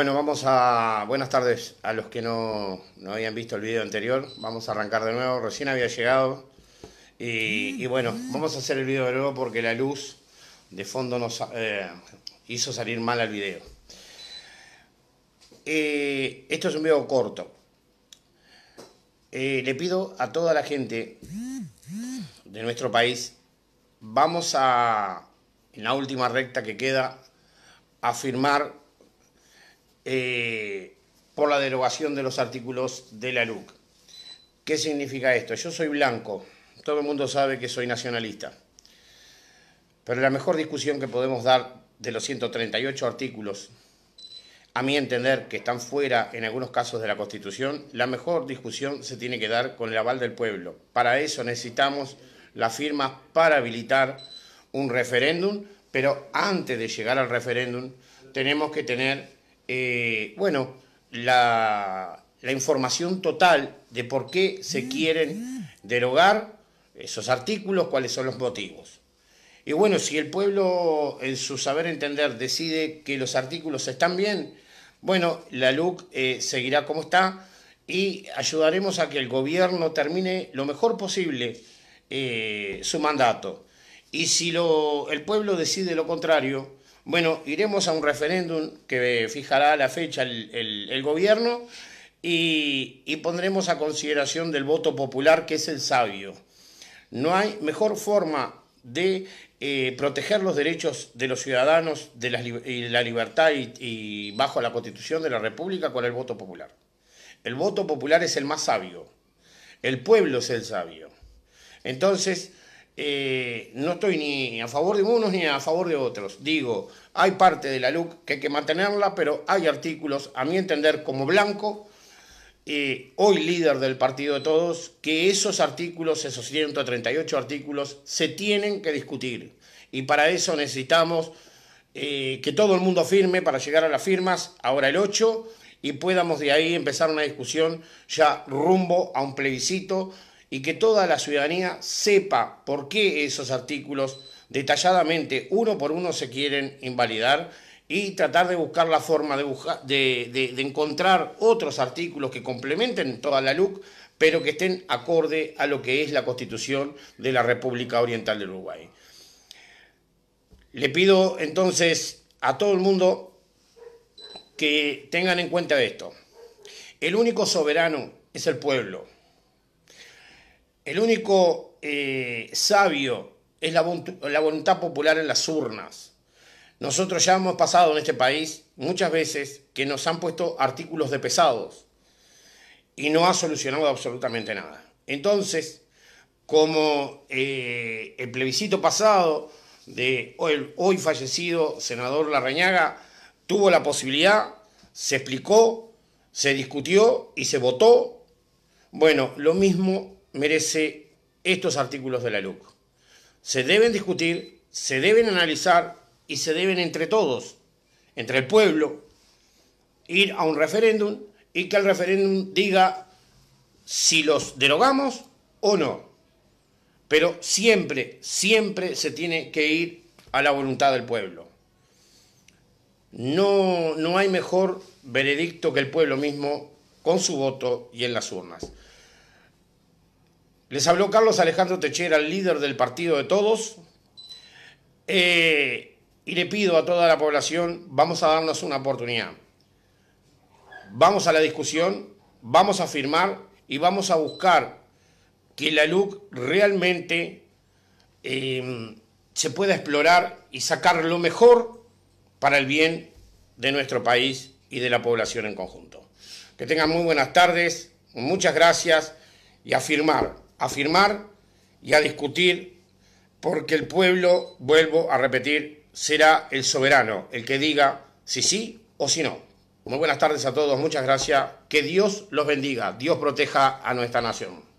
Bueno, vamos a. Buenas tardes a los que no, no, habían visto el video anterior. Vamos a arrancar de nuevo. Recién había llegado. Y, bueno, vamos a hacer el video de nuevo porque la luz de fondo nos eh, hizo salir mal al video. Eh, esto es un video corto. Eh, le pido a toda la gente de nuestro país, vamos a, en la última recta que queda, a firmar eh, por la derogación de los artículos de la LUC. ¿Qué significa esto? Yo soy blanco, todo el mundo sabe que soy nacionalista, pero la mejor discusión que podemos dar de los 138 artículos, a mi entender que están fuera en algunos casos de la Constitución, la mejor discusión se tiene que dar con el aval del pueblo. Para eso necesitamos la firma para habilitar un referéndum, pero antes de llegar al referéndum tenemos que tener eh, bueno, la, información total de por qué se ah, quieren ah. derogar esos artículos, cuáles son los motivos. Y bueno, si el pueblo en su saber entender decide que los artículos están bien, bueno, la LUC eh, seguirá como está y ayudaremos a que el gobierno termine lo mejor posible eh, su mandato. Y si el pueblo decide lo contrario, bueno, iremos a un referéndum que fijará la fecha el, gobierno y, pondremos a consideración del voto popular, que es el sabio. No hay mejor forma de eh, proteger los derechos de los ciudadanos de la, y la libertad y, bajo la constitución de la República con el voto popular. El voto popular es el más sabio. El pueblo es el sabio. Entonces, eh, no estoy ni a favor de unos ni a favor de otros. Digo, hay parte de la LUC que hay que mantenerla, pero hay artículos, a mi entender, como Blanco, eh, hoy líder del partido de todos, que esos artículos, esos 138 artículos, se tienen que discutir. Y para eso necesitamos eh, que todo el mundo firme para llegar a las firmas, ahora el 8, y podamos de ahí empezar una discusión ya rumbo a un plebiscito y que toda la ciudadanía sepa por qué esos artículos detalladamente, uno por uno, se quieren invalidar y tratar de buscar la forma de, encontrar otros artículos que complementen toda la LUC, pero que estén acorde a lo que es la Constitución de la República Oriental del Uruguay. Le pido entonces a todo el mundo que tengan en cuenta esto. El único soberano es el pueblo. El único eh, sabio es la, voluntad popular en las urnas. Nosotros ya hemos pasado en este país muchas veces que nos han puesto artículos de pesados y no ha solucionado absolutamente nada. Entonces, como eh, el plebiscito pasado de hoy, fallecido senador Larrañaga tuvo la posibilidad, se explicó, se discutió y se votó, bueno, lo mismo merece estos artículos de la LUC. Se deben discutir, se deben analizar y se deben entre todos, entre el pueblo, ir a un referéndum y que el referéndum diga si los derogamos o no. Pero siempre, siempre se tiene que ir a la voluntad del pueblo. No, no hay mejor veredicto que el pueblo mismo con su voto y en las urnas. Les habló Carlos Alejandro Techera, el líder del partido de todos. Eh, y le pido a toda la población, vamos a darnos una oportunidad. Vamos a la discusión, vamos a firmar y vamos a buscar que la LUC realmente em, se pueda explorar y sacar lo mejor para el bien de nuestro país y de la población en conjunto. Que tengan muy buenas tardes, muchas gracias y afirmar a firmar y a discutir, porque el pueblo, vuelvo a repetir, será el soberano, el que diga si sí o si no. Muy buenas tardes a todos, muchas gracias. Que Dios los bendiga, Dios proteja a nuestra nación.